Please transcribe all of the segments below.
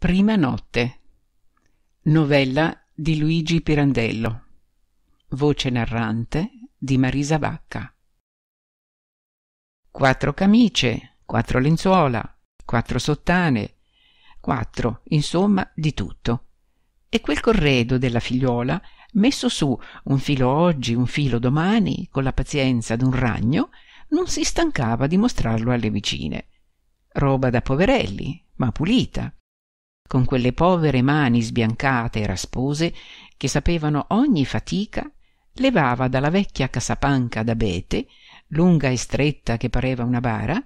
Prima notte. Novella di Luigi Pirandello. Voce narrante di Marisa Vacca. Quattro camicie, quattro lenzuola, quattro sottane, quattro, insomma, di tutto. E quel corredo della figliuola, messo su un filo oggi, un filo domani, con la pazienza d'un ragno, non si stancava di mostrarlo alle vicine. Roba da poverelli, ma pulita, con quelle povere mani sbiancate e raspose che sapevano ogni fatica levava dalla vecchia casapanca d'abete lunga e stretta che pareva una bara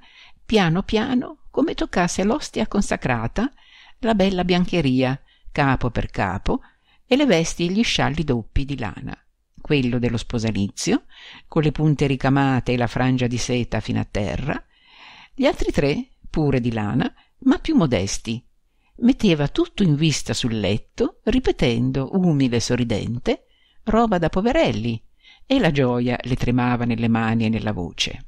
piano piano come toccasse l'ostia consacrata la bella biancheria capo per capo e le vesti e gli scialli doppi di lana quello dello sposalizio con le punte ricamate e la frangia di seta fino a terra gli altri tre pure di lana ma più modesti metteva tutto in vista sul letto ripetendo umile e sorridente roba da poverelli e la gioja le tremava nelle mani e nella voce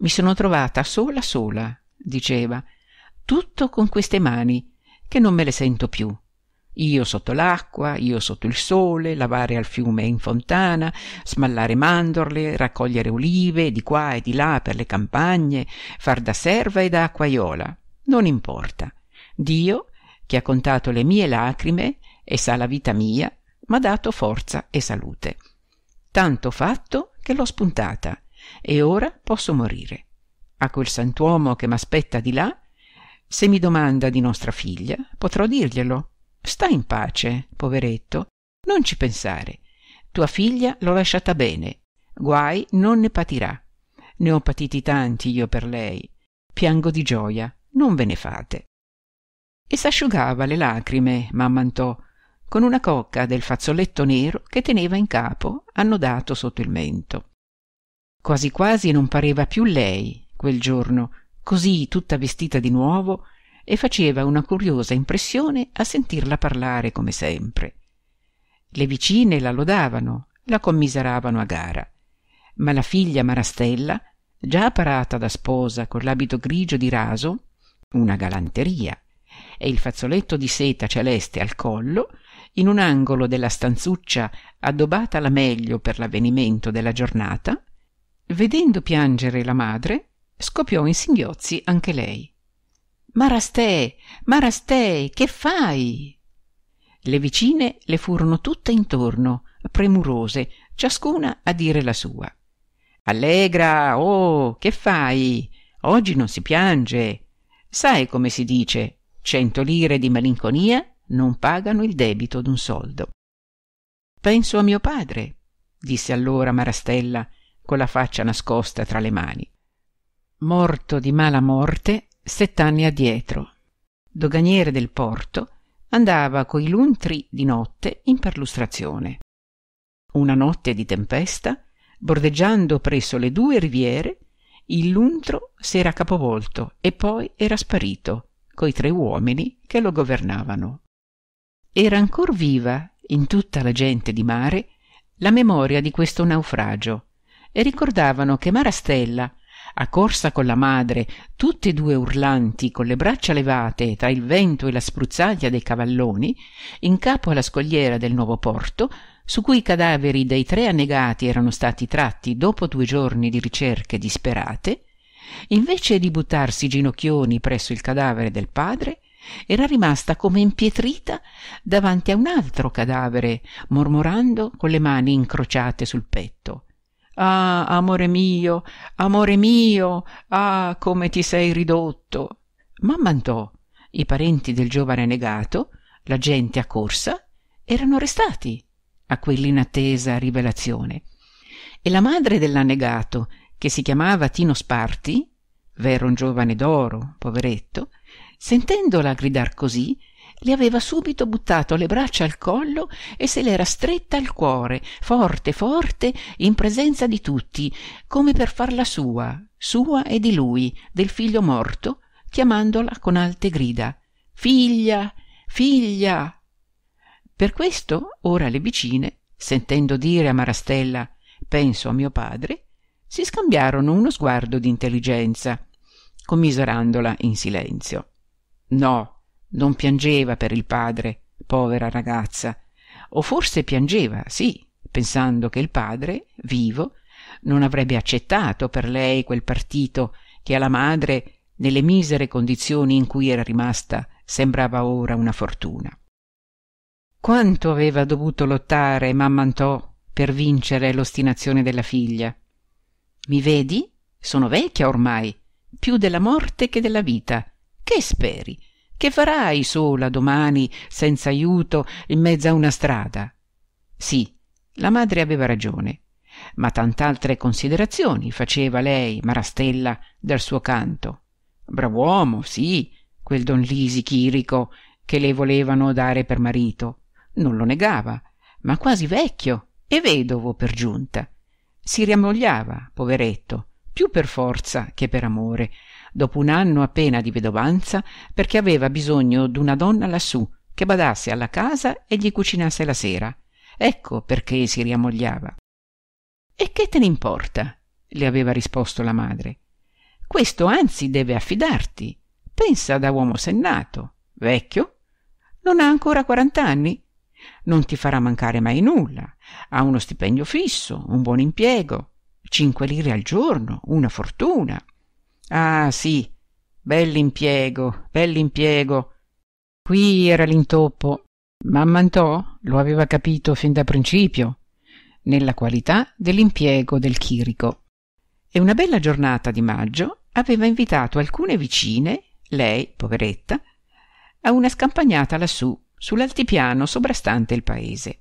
i sono trovata sola sola diceva tutto con queste mani che non me le sento più io sotto l'acqua, io sotto il sole, lavare al fiume e in fontana, smallare mandorle, raccogliere olive di qua e di là per le campagne, far da serva e da acquaiola. Non importa. Dio, che ha contato le mie lacrime e sa la vita mia, m'ha dato forza e salute. Tanto fatto che l'ho spuntata e ora posso morire. A quel sant'uomo che m'aspetta di là, se mi domanda di nostra figlia, potrò dirglielo. Sta in pace, poveretto, non ci pensare. Tua figlia l'ho lasciata bene, guai non ne patirà. Ne ho patiti tanti io per lei. Piango di gioia, non ve ne fate e s'asciugava le lacrime mamm'anto con una cocca del fazzoletto nero che teneva in capo annodato sotto il mento quasi quasi non pareva più lei quel giorno così tutta vestita di nuovo e faceva una curiosa impressione a sentirla parlare come sempre le vicine la lodavano la commiseravano a gara ma la figlia marastella già parata da sposa con l'abito grigio di raso una galanteria e il fazzoletto di seta celeste al collo, in un angolo della stanzuccia addobbata alla meglio per l'avvenimento della giornata, vedendo piangere la madre, scoppiò in singhiozzi anche lei. Marastè, Marastè, che fai? Le vicine le furono tutte intorno, premurose, ciascuna a dire la sua. Allegra, oh, che fai? Oggi non si piange. Sai come si dice, Cento lire di malinconia non pagano il debito d'un soldo. Penso a mio padre, disse allora Marastella con la faccia nascosta tra le mani. Morto di mala morte sett'anni addietro. Doganiere del porto, andava coi luntri di notte in perlustrazione. Una notte di tempesta, bordeggiando presso le due riviere, il luntro s'era capovolto e poi era sparito, coi tre uomini che lo governavano. Era ancor viva, in tutta la gente di mare, la memoria di questo naufragio e ricordavano che Marastella, accorsa con la madre, tutte e due urlanti, con le braccia levate tra il vento e la spruzzaglia dei cavalloni, in capo alla scogliera del nuovo porto, su cui i cadaveri dei tre annegati erano stati tratti dopo due giorni di ricerche disperate, invece di buttarsi ginocchioni presso il cadavere del padre era rimasta come impietrita davanti a un altro cadavere mormorando con le mani incrociate sul petto ah amore mio amore mio ah come ti sei ridotto mamm'anto i parenti del giovane negato la gente accorsa erano restati a quell'inattesa rivelazione e la madre dell'annegato che si chiamava Tino Sparti, vero un giovane d'oro, poveretto, sentendola gridar così, le aveva subito buttato le braccia al collo e se l'era stretta al cuore, forte, forte, in presenza di tutti, come per farla sua, sua e di lui, del figlio morto, chiamandola con alte grida Figlia, figlia. Per questo ora le vicine, sentendo dire a Marastella Penso a mio padre, si scambiarono uno sguardo d'intelligenza commiserandola in silenzio no non piangeva per il padre povera ragazza o forse piangeva sì pensando che il padre vivo non avrebbe accettato per lei quel partito che alla madre nelle misere condizioni in cui era rimasta sembrava ora una fortuna quanto aveva dovuto lottare mamm'anto per vincere l'ostinazione della figlia mi vedi? Sono vecchia ormai, più della morte che della vita. Che speri? Che farai sola domani, senza aiuto, in mezzo a una strada? Sì, la madre aveva ragione, ma tant'altre considerazioni faceva lei, Marastella, dal suo canto. Brav'uomo, sì, quel don Lisi Chirico che le volevano dare per marito. Non lo negava, ma quasi vecchio e vedovo per giunta si riammogliava poveretto più per forza che per amore dopo un anno appena di vedovanza perché aveva bisogno d'una donna lassù che badasse alla casa e gli cucinasse la sera ecco perché si riammogliava e che te ne importa le aveva risposto la madre questo anzi deve affidarti pensa da uomo sennato vecchio non ha ancora quarant'anni non ti farà mancare mai nulla ha uno stipendio fisso un buon impiego cinque lire al giorno una fortuna ah sì bell'impiego bell'impiego qui era l'intoppo mamm'antò lo aveva capito fin da principio nella qualità dell'impiego del chirico e una bella giornata di maggio aveva invitato alcune vicine lei poveretta a una scampagnata lassù sull'altipiano sovrastante il paese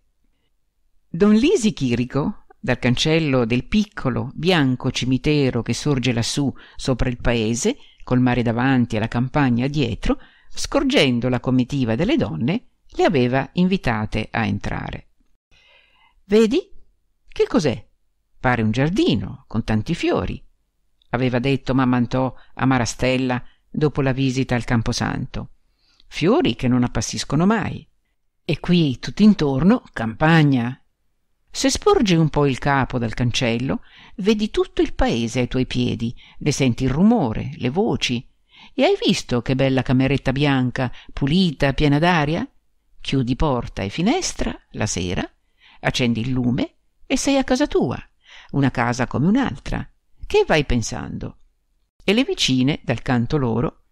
don lisi chìrico dal cancello del piccolo bianco cimitero che sorge lassù sopra il paese col mare davanti e la campagna dietro scorgendo la comitiva delle donne le aveva invitate a entrare vedi che cos'è pare un giardino con tanti fiori aveva detto mamm'anto a marastella dopo la visita al camposanto fiori che non appassiscono mai e qui tutt'intorno campagna se sporgi un po il capo dal cancello vedi tutto il paese ai tuoi piedi ne senti il rumore le voci e hai visto che bella cameretta bianca pulita piena d'aria chiudi porta e finestra la sera accendi il lume e sei a casa tua una casa come un'altra che vai pensando e le vicine dal canto loro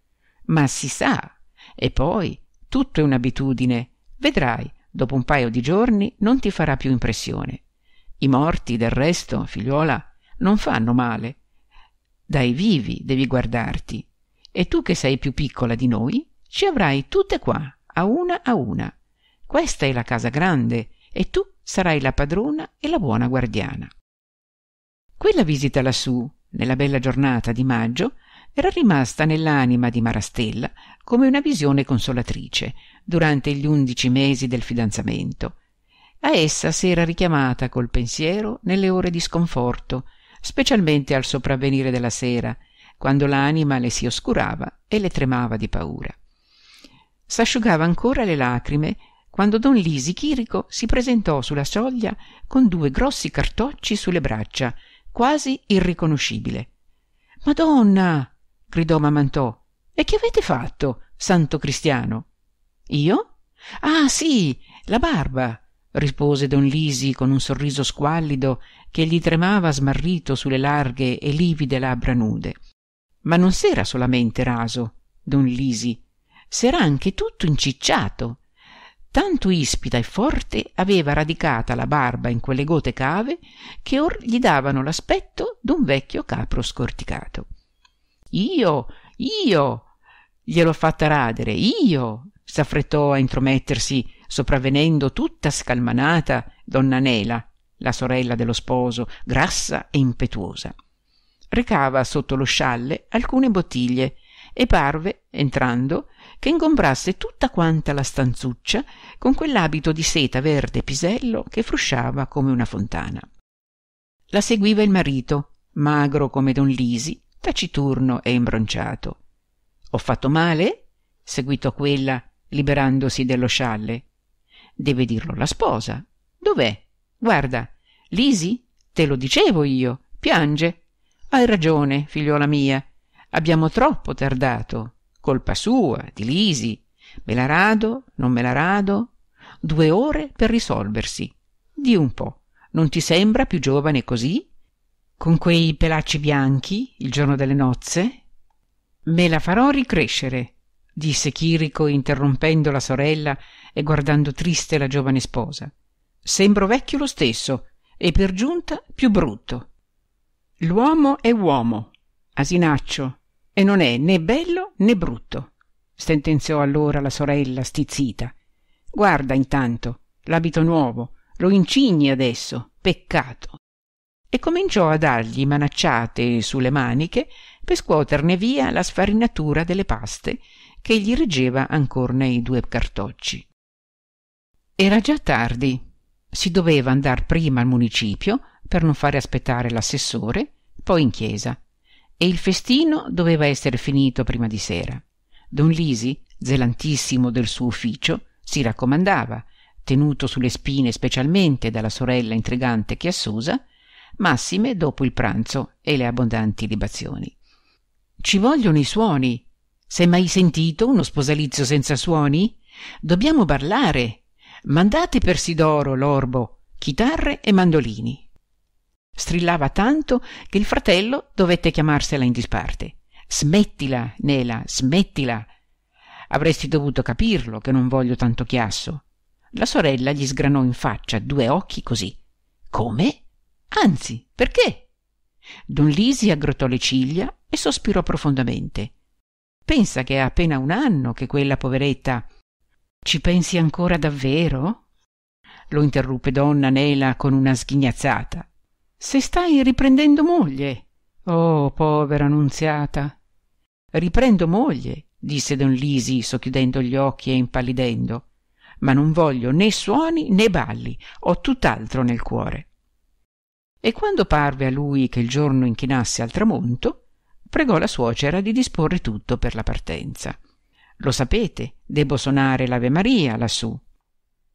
ma si sa e poi tutto è un'abitudine vedrai dopo un pajo di giorni non ti farà più impressione i morti del resto figliuola non fanno male dai vivi devi guardarti e tu che sei più piccola di noi ci avrai tutte qua a una a una questa è la casa grande e tu sarai la padrona e la buona guardiana quella visita lassù nella bella giornata di maggio era rimasta nell'anima di marastella come una visione consolatrice durante gli undici mesi del fidanzamento a essa s'era richiamata col pensiero nelle ore di sconforto specialmente al sopravvenire della sera quando l'anima le si oscurava e le tremava di paura s'asciugava ancora le lacrime quando don lisi chirico si presentò sulla soglia con due grossi cartocci sulle braccia quasi irriconoscibile madonna gridò mamantò e che avete fatto santo cristiano io ah sì la barba rispose don lisi con un sorriso squallido che gli tremava smarrito sulle larghe e livide labbra nude ma non s'era solamente raso don lisi s'era anche tutto incicciato tanto ispida e forte aveva radicata la barba in quelle gote cave che or gli davano l'aspetto d'un vecchio capro scorticato io io gliel'ho fatta radere io s'affrettò a intromettersi sopravvenendo tutta scalmanata donna nela la sorella dello sposo grassa e impetuosa recava sotto lo scialle alcune bottiglie e parve entrando che ingombrasse tutta quanta la stanzuccia con quell'abito di seta verde pisello che frusciava come una fontana la seguiva il marito magro come don lisi taciturno e imbronciato ho fatto male seguitò quella liberandosi dello scialle deve dirlo la sposa dov'è guarda lisi te lo dicevo io piange hai ragione figliuola mia abbiamo troppo tardato colpa sua di lisi me la rado non me la rado due ore per risolversi di un po non ti sembra più giovane così con quei pelacci bianchi il giorno delle nozze Me la farò ricrescere, disse Chirico interrompendo la sorella e guardando triste la giovane sposa. Sembro vecchio lo stesso e per giunta più brutto. L'uomo è uomo, asinaccio, e non è né bello né brutto, sentenziò allora la sorella stizzita. Guarda intanto l'abito nuovo, lo incigni adesso, peccato. E cominciò a dargli manacciate sulle maniche per scuoterne via la sfarinatura delle paste che gli reggeva ancor nei due cartocci. Era già tardi. Si doveva andar prima al municipio per non fare aspettare l'assessore, poi in chiesa. E il festino doveva essere finito prima di sera. Don Lisi, zelantissimo del suo ufficio, si raccomandava, tenuto sulle spine specialmente dalla sorella intrigante Chiassosa, massime dopo il pranzo e le abbondanti libazioni. Ci vogliono i suoni. S'è mai sentito uno sposalizio senza suoni? Dobbiamo parlare. Mandate per Sidoro, l'orbo, chitarre e mandolini. Strillava tanto che il fratello dovette chiamarsela in disparte. Smettila, Nela, smettila. Avresti dovuto capirlo che non voglio tanto chiasso. La sorella gli sgranò in faccia due occhi così. Come? Anzi, perché? Don Lisi aggrottò le ciglia e sospirò profondamente. Pensa che è appena un anno che quella poveretta. Ci pensi ancora davvero? lo interruppe donna Nela con una sghignazzata. Se stai riprendendo moglie. Oh, povera nunziata. Riprendo moglie, disse don Lisi socchiudendo gli occhi e impallidendo. Ma non voglio né suoni né balli, ho tutt'altro nel cuore. E quando parve a lui che il giorno inchinasse al tramonto, pregò la suocera di disporre tutto per la partenza. Lo sapete, debbo suonare l'Ave Maria lassù.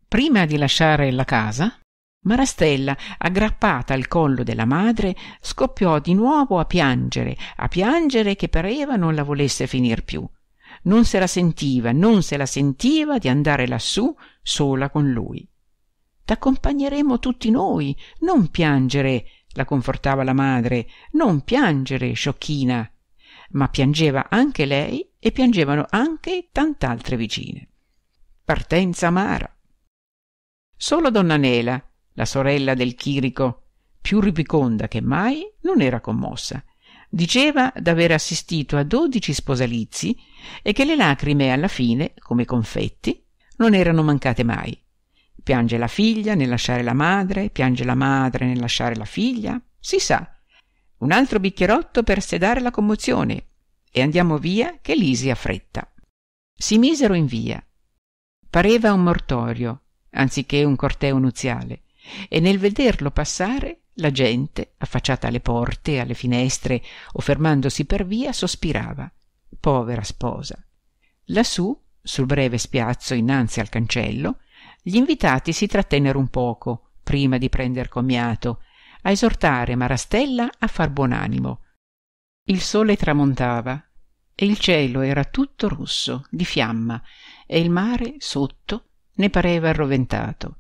Prima di lasciare la casa, Marastella, aggrappata al collo della madre, scoppiò di nuovo a piangere, a piangere che pareva non la volesse finir più. Non se la sentiva, non se la sentiva di andare lassù sola con lui. T'accompagneremo tutti noi, non piangere, la confortava la madre non piangere sciocchina ma piangeva anche lei e piangevano anche tant'altre vicine partenza amara solo donna nela la sorella del chirico più ripiconda che mai non era commossa diceva d'aver assistito a dodici sposalizi e che le lacrime alla fine come confetti non erano mancate mai Piange la figlia nel lasciare la madre, piange la madre nel lasciare la figlia. Si sa. Un altro bicchierotto per sedare la commozione e andiamo via che Lisi ha fretta. Si misero in via. Pareva un mortorio, anziché un corteo nuziale, e nel vederlo passare la gente, affacciata alle porte, alle finestre o fermandosi per via, sospirava. Povera sposa. Lassù, sul breve spiazzo innanzi al cancello, gli invitati si trattennero un poco prima di prender commiato a esortare marastella a far buon animo il sole tramontava e il cielo era tutto rosso di fiamma e il mare sotto ne pareva arroventato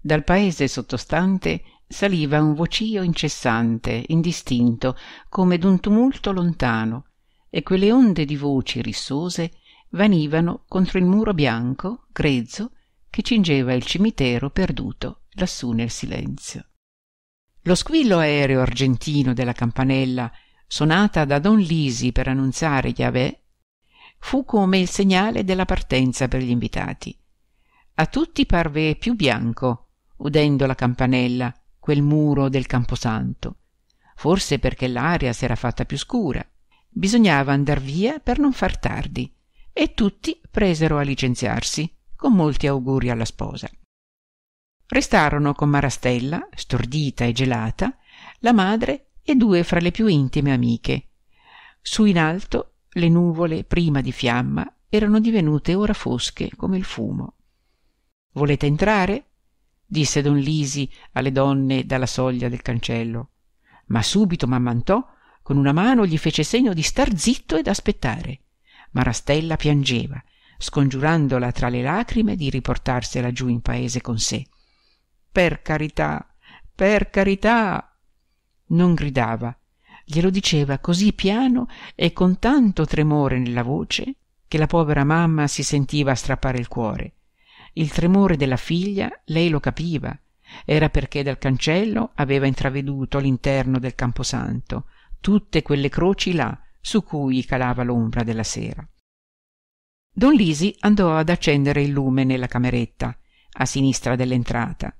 dal paese sottostante saliva un vocìo incessante indistinto come d'un tumulto lontano e quelle onde di voci rissose vanivano contro il muro bianco grezzo che cingeva il cimitero perduto lassù nel silenzio lo squillo aereo argentino della campanella sonata da don lisi per annunziare jahvè fu come il segnale della partenza per gli invitati a tutti parve più bianco udendo la campanella quel muro del camposanto forse perché l'aria s'era fatta più scura bisognava andar via per non far tardi e tutti presero a licenziarsi con molti auguri alla sposa. Restarono con Marastella, stordita e gelata, la madre e due fra le più intime amiche. Su in alto le nuvole, prima di fiamma, erano divenute ora fosche come il fumo. Volete entrare? disse don Lisi alle donne dalla soglia del cancello. Ma subito mammantò, con una mano gli fece segno di star zitto ed aspettare. Marastella piangeva, scongiurandola tra le lagrime di riportarsela giù in paese con sé per carità per carità non gridava glielo diceva così piano e con tanto tremore nella voce che la povera mamma si sentiva strappare il cuore il tremore della figlia lei lo capiva era perché dal cancello aveva intraveduto l'interno del camposanto tutte quelle croci là su cui calava l'ombra della sera don lisi andò ad accendere il lume nella cameretta a sinistra dell'entrata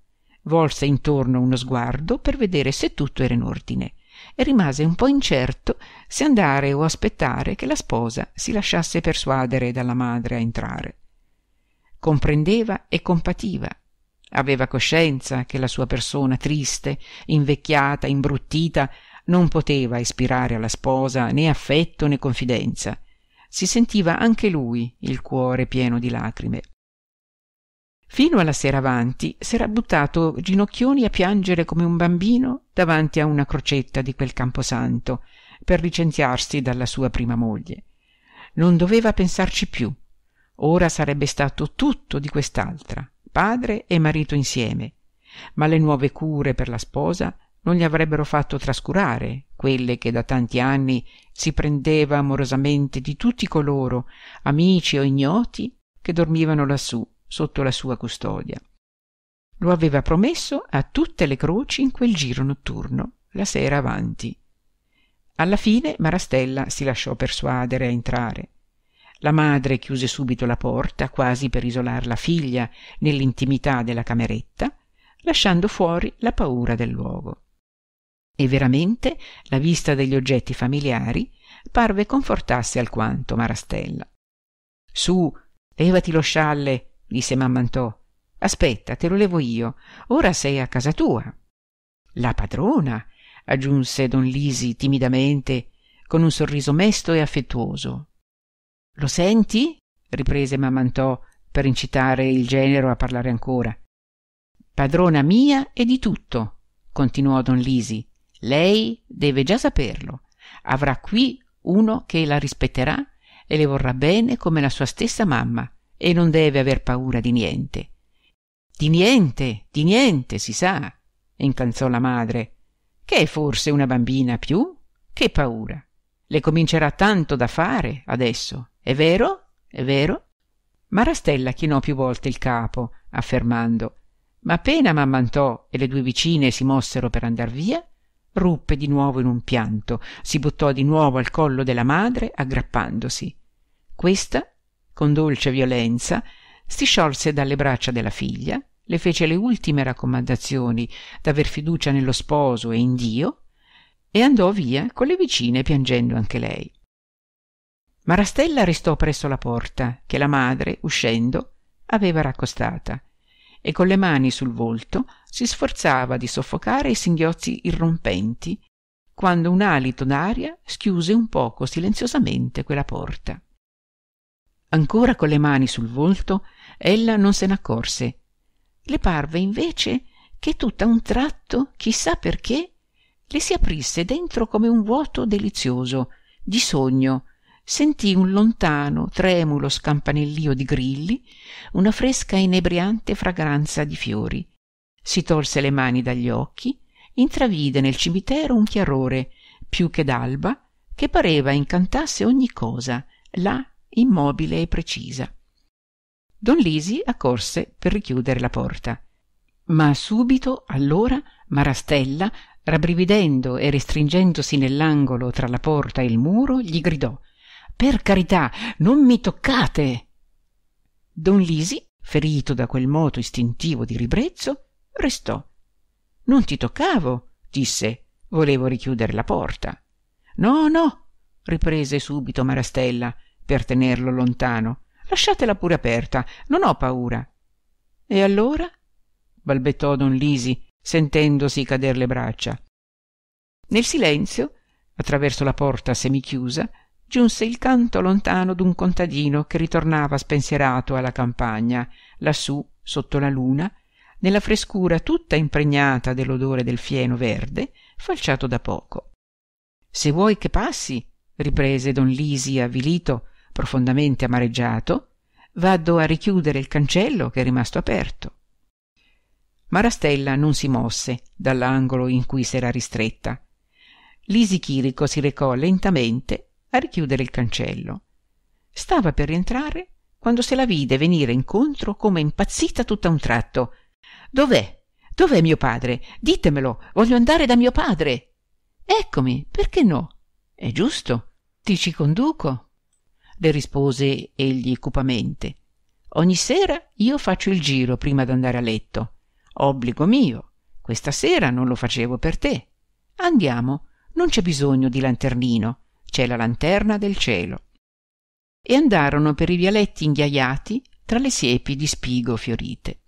volse intorno uno sguardo per vedere se tutto era in ordine e rimase un po incerto se andare o aspettare che la sposa si lasciasse persuadere dalla madre a entrare comprendeva e compativa aveva coscienza che la sua persona triste invecchiata imbruttita non poteva ispirare alla sposa né affetto né confidenza si sentiva anche lui il cuore pieno di lagrime fino alla sera avanti s'era buttato ginocchioni a piangere come un bambino davanti a una crocetta di quel camposanto per licenziarsi dalla sua prima moglie non doveva pensarci più ora sarebbe stato tutto di quest'altra padre e marito insieme ma le nuove cure per la sposa non gli avrebbero fatto trascurare quelle che da tanti anni si prendeva amorosamente di tutti coloro amici o ignoti che dormivano lassù sotto la sua custodia lo aveva promesso a tutte le croci in quel giro notturno la sera avanti alla fine marastella si lasciò persuadere a entrare la madre chiuse subito la porta quasi per isolar la figlia nell'intimità della cameretta lasciando fuori la paura del luogo e veramente la vista degli oggetti familiari parve confortasse alquanto Marastella. Su, levati lo scialle, disse Mammantò. Aspetta, te lo levo io. Ora sei a casa tua. La padrona, aggiunse don Lisi timidamente, con un sorriso mesto e affettuoso. Lo senti? riprese Mammantò per incitare il genero a parlare ancora. Padrona mia e di tutto, continuò don Lisi, lei deve già saperlo. Avrà qui uno che la rispetterà e le vorrà bene come la sua stessa mamma e non deve aver paura di niente. Di niente, di niente, si sa, incalzò la madre, che è forse una bambina più? Che paura. Le comincerà tanto da fare adesso, è vero? È vero? Marastella chinò più volte il capo, affermando, ma appena mammantò e le due vicine si mossero per andar via, ruppe di nuovo in un pianto si buttò di nuovo al collo della madre aggrappandosi questa con dolce violenza si sciolse dalle braccia della figlia le fece le ultime raccomandazioni d'aver fiducia nello sposo e in dio e andò via con le vicine piangendo anche lei marastella restò presso la porta che la madre uscendo aveva raccostata e con le mani sul volto si sforzava di soffocare i singhiozzi irrompenti quando un alito d'aria schiuse un poco silenziosamente quella porta ancora con le mani sul volto ella non se n'accorse le parve invece che tutt'a un tratto chissà perché le si aprisse dentro come un vuoto delizioso di sogno sentì un lontano tremulo scampanellio di grilli una fresca inebriante fragranza di fiori si tolse le mani dagli occhi intravide nel cimitero un chiarore più che d'alba che pareva incantasse ogni cosa là immobile e precisa don lisi accorse per richiudere la porta ma subito allora marastella rabbrividendo e restringendosi nell'angolo tra la porta e il muro gli gridò per carità, non mi toccate! Don Lisi, ferito da quel moto istintivo di ribrezzo, restò. Non ti toccavo, disse. Volevo richiudere la porta. No, no, riprese subito Marastella, per tenerlo lontano. Lasciatela pure aperta, non ho paura. E allora? balbettò don Lisi, sentendosi cader le braccia. Nel silenzio, attraverso la porta semichiusa, giunse il canto lontano d'un contadino che ritornava spensierato alla campagna, lassù, sotto la luna, nella frescura tutta impregnata dell'odore del fieno verde, falciato da poco. Se vuoi che passi, riprese don Lisi avvilito, profondamente amareggiato, vado a richiudere il cancello che è rimasto aperto. Marastella non si mosse dall'angolo in cui s'era ristretta. Lisi Chirico si recò lentamente a richiudere il cancello. Stava per rientrare quando se la vide venire incontro come impazzita tutta un tratto. Dov'è? Dov'è mio padre? Ditemelo, voglio andare da mio padre. Eccomi, perché no? È giusto, ti ci conduco. Le rispose egli cupamente. Ogni sera io faccio il giro prima d'andare a letto. Obbligo mio. Questa sera non lo facevo per te. Andiamo, non c'è bisogno di lanternino c'è la lanterna del cielo. E andarono per i vialetti inghiaiati tra le siepi di spigo fiorite.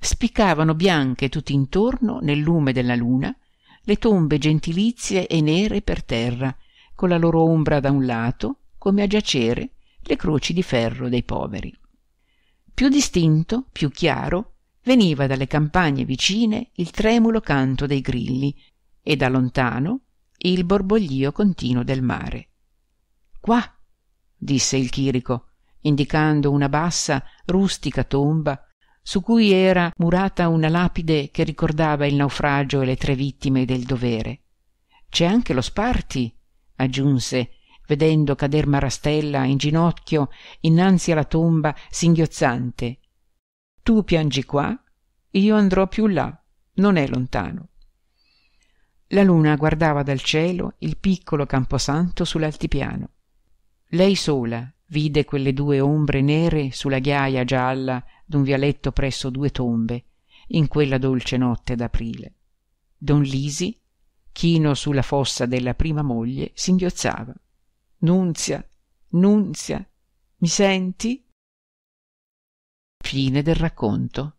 Spiccavano bianche tutt'intorno, nel lume della luna, le tombe gentilizie e nere per terra, con la loro ombra da un lato, come a giacere, le croci di ferro dei poveri. Più distinto, più chiaro, veniva dalle campagne vicine il tremulo canto dei grilli e da lontano il borboglio continuo del mare qua disse il chìrico indicando una bassa rustica tomba su cui era murata una lapide che ricordava il naufragio e le tre vittime del dovere c'è anche lo sparti aggiunse vedendo cader marastella in ginocchio innanzi alla tomba singhiozzante tu piangi qua io andrò più là non è lontano la luna guardava dal cielo il piccolo camposanto sull'altipiano lei sola vide quelle due ombre nere su la ghiaia gialla d'un vialetto presso due tombe in quella dolce notte d'aprile don lisi chino su la fossa della prima moglie singhiozzava nunzia nunzia mi senti fine del racconto